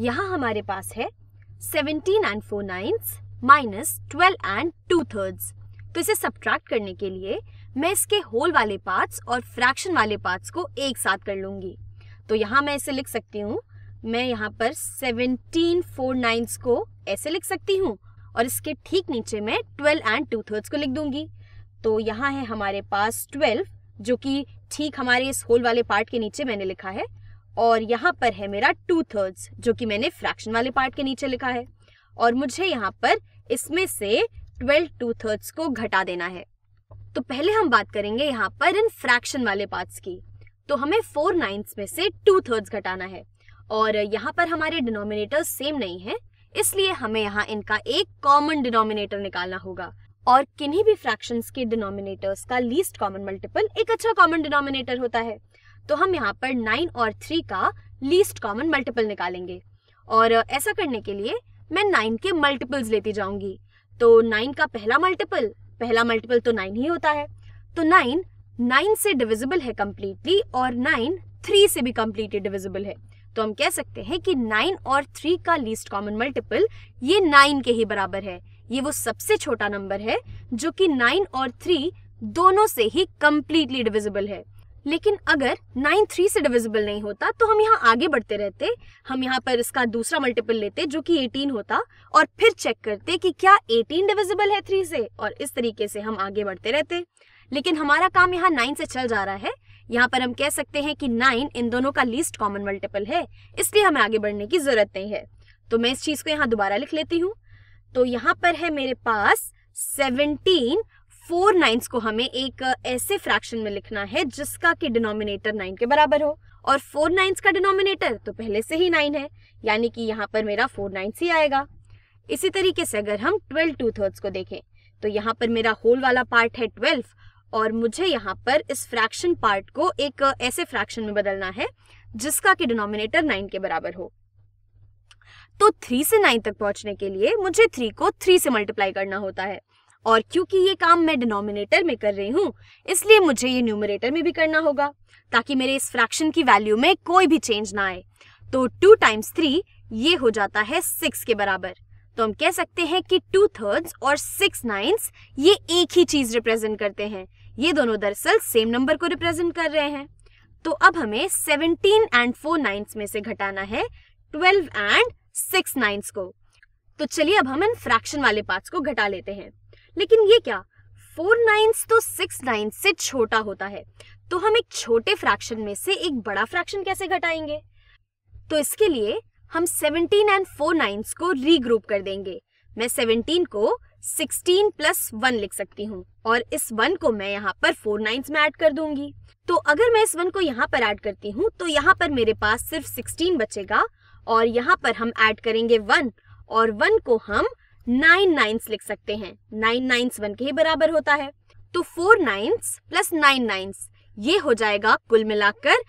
यहाँ हमारे पास है seventeen and four ninths minus twelve and two thirds तो इसे सब्ट्रैक्ट करने के लिए मैं इसके होल वाले पार्ट्स और फ्रैक्शन वाले पार्ट्स को एक साथ कर लूंगी तो यहाँ मैं इसे लिख सकती हूँ मैं यहाँ पर सेवनटीन फोर नाइन्स को ऐसे लिख सकती हूँ और इसके ठीक नीचे मैं ट्वेल्व एंड टू थर्ड्स को लिख दूंगी तो यहाँ है हमारे पास ट्वेल्व जो कि ठीक हमारे इस होल वाले पार्ट के नीचे मैंने लिखा है और यहाँ पर है मेरा टू थर्ड्स जो कि मैंने फ्रैक्शन वाले पार्ट के नीचे लिखा है और मुझे यहाँ पर इसमें से ट्वेल्व टू थर्ड्स को घटा देना है तो पहले हम बात करेंगे यहाँ पर इन फ्रैक्शन वाले पार्ट्स की तो हमें फोर नाइन्थ में से टू थर्ड्स घटाना है और यहाँ पर हमारे डिनोमिनेटर सेम नहीं है इसलिए हमें यहाँ इनका एक कॉमन डिनोमिनेटर निकालना होगा और किन्हीं भी फ्रैक्शंस के डिनोमिनेटर्स का लीस्ट कॉमन मल्टीपल एक अच्छा कॉमन डिनोमिनेटर होता है तो हम यहाँ पर नाइन और थ्री का लीस्ट कॉमन मल्टीपल निकालेंगे और ऐसा करने के लिए मैं नाइन के मल्टीपल्स लेती जाऊंगी तो नाइन का पहला मल्टीपल पहला मल्टीपल तो नाइन ही होता है तो नाइन नाइन से डिविजिबल है कम्प्लीटली और नाइन थ्री से भी कम्प्लीटली डिविजिबल है तो हम कह सकते हैं कि नाइन और थ्री का लीस्ट कॉमन मल्टीपल ये नाइन के ही बराबर है ये वो सबसे छोटा नंबर है जो कि नाइन और थ्री दोनों से ही कम्प्लीटली डिविजिबल है लेकिन अगर नाइन थ्री से डिविजिबल नहीं होता तो हम यहाँ आगे बढ़ते रहते हम यहाँ पर इसका दूसरा मल्टीपल लेते जो कि 18 होता और फिर चेक करते कि क्या 18 डिविजिबल है थ्री से और इस तरीके से हम आगे बढ़ते रहते लेकिन हमारा काम यहाँ नाइन से चल जा रहा है यहाँ पर हम कह सकते हैं कि नाइन इन दोनों का लीस्ट कॉमन मल्टीपल है इसलिए हमें आगे बढ़ने की जरूरत नहीं है तो मैं इस चीज को यहाँ दोबारा लिख लेती हूँ तो यहाँ पर है मेरे पास सेवनटीन फोर नाइन्स को हमें एक ऐसे फ्रैक्शन में लिखना है जिसका कि डिनोमिनेटर नाइन के बराबर हो और फोर नाइन्स का डिनोमिनेटर तो पहले से ही नाइन है यानी कि यहाँ पर मेरा फोर नाइन्स ही आएगा इसी तरीके से अगर हम ट्वेल्व टू थर्ड्स को देखें तो यहाँ पर मेरा होल वाला पार्ट है ट्वेल्व और मुझे यहाँ पर इस फ्रैक्शन पार्ट को एक ऐसे फ्रैक्शन में बदलना है जिसका कि डिनोमिनेटर नाइन के बराबर हो तो थ्री से नाइन तक पहुंचने के लिए मुझे थ्री को थ्री से मल्टीप्लाई करना होता है और क्योंकि ये काम मैं डिनोमिनेटर में कर रही हूँ इसलिए मुझे ये न्यूमरेटर में भी करना होगा ताकि मेरे इस फ्रैक्शन की वैल्यू में कोई भी चेंज ना आए तो टू टाइम्स थ्री ये हो जाता है सिक्स के बराबर तो हम कह सकते हैं कि टू थर्ड्स और सिक्स नाइन्स ये एक ही चीज रिप्रेजेंट करते हैं ये दोनों दरअसल सेम नंबर को रिप्रेजेंट कर रहे हैं तो अब हमें सेवनटीन एंड फोर नाइन्स में से घटाना है ट्वेल्व एंड सिक्स नाइन्स को तो चलिए अब हम इन फ्रैक्शन वाले पार्ट्स को घटा लेते हैं लेकिन ये क्या फोर नाइन्स तो सिक्स नाइन्स से छोटा होता है तो हम एक छोटे फ्रैक्शन में से एक बड़ा फ्रैक्शन कैसे घटाएंगे तो इसके लिए हम 17 एंड 4 नाइन्स को रीग्रुप कर देंगे मैं 17 को 16 प्लस वन लिख सकती हूँ और इस वन को मैं यहाँ पर फोर नाइन्स में ऐड कर दूंगी तो अगर मैं इस वन को यहाँ पर ऐड करती हूँ तो यहाँ पर मेरे पास सिर्फ 16 बचेगा और यहाँ पर हम ऐड करेंगे वन और वन को हम नाइन नाइन्स लिख सकते हैं नाइन नाइन्स वन के ही बराबर होता है तो four ninths plus nine ninths ये हो जाएगा कुल मिलाकर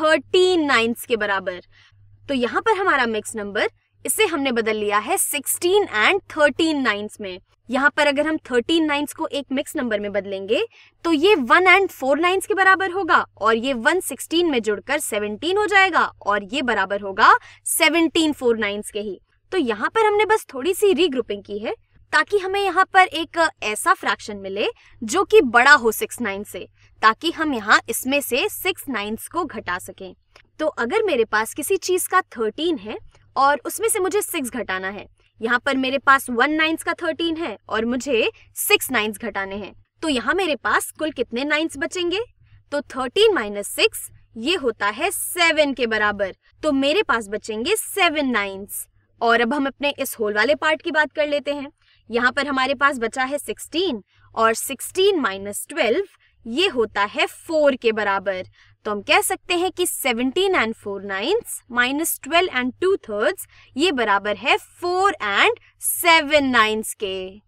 थर्टीन नाइन्स के बराबर तो यहाँ पर हमारा मिक्स नंबर इसे हमने बदल लिया है सिक्सटीन एंड थर्टीन नाइन्स में यहाँ पर अगर हम थर्टीन नाइन्स को एक मिक्स नंबर में बदलेंगे तो ये वन एंड फोर नाइन्स के बराबर होगा और ये वन सिक्सटीन में जुड़कर सेवनटीन हो जाएगा और ये बराबर होगा सेवनटीन फोर नाइन्स के ही तो यहाँ पर हमने बस थोड़ी सी रीग्रुपिंग की है ताकि हमें यहाँ पर एक ऐसा फ्रैक्शन मिले जो कि बड़ा हो सिक्स नाइन से ताकि हम यहाँ इसमें से सिक्स नाइन्स को घटा सकें तो अगर मेरे पास किसी चीज का थर्टीन है और उसमें से मुझे सिक्स घटाना है यहाँ पर मेरे पास वन नाइन्स का थर्टीन है और मुझे सिक्स नाइन्स घटाने हैं तो यहाँ मेरे पास कुल कितने नाइन्स बचेंगे तो थर्टीन माइनस सिक्स ये होता है सेवन के बराबर तो मेरे पास बचेंगे सेवन नाइन्स और अब हम अपने इस होल वाले पार्ट की बात कर लेते हैं यहाँ पर हमारे पास बचा है 16 और 16 माइनस ट्वेल्व ये होता है फोर के बराबर तो हम कह सकते हैं कि 17 and four ninths minus twelve and two thirds ये बराबर है फोर एंड सेवन नाइन्स के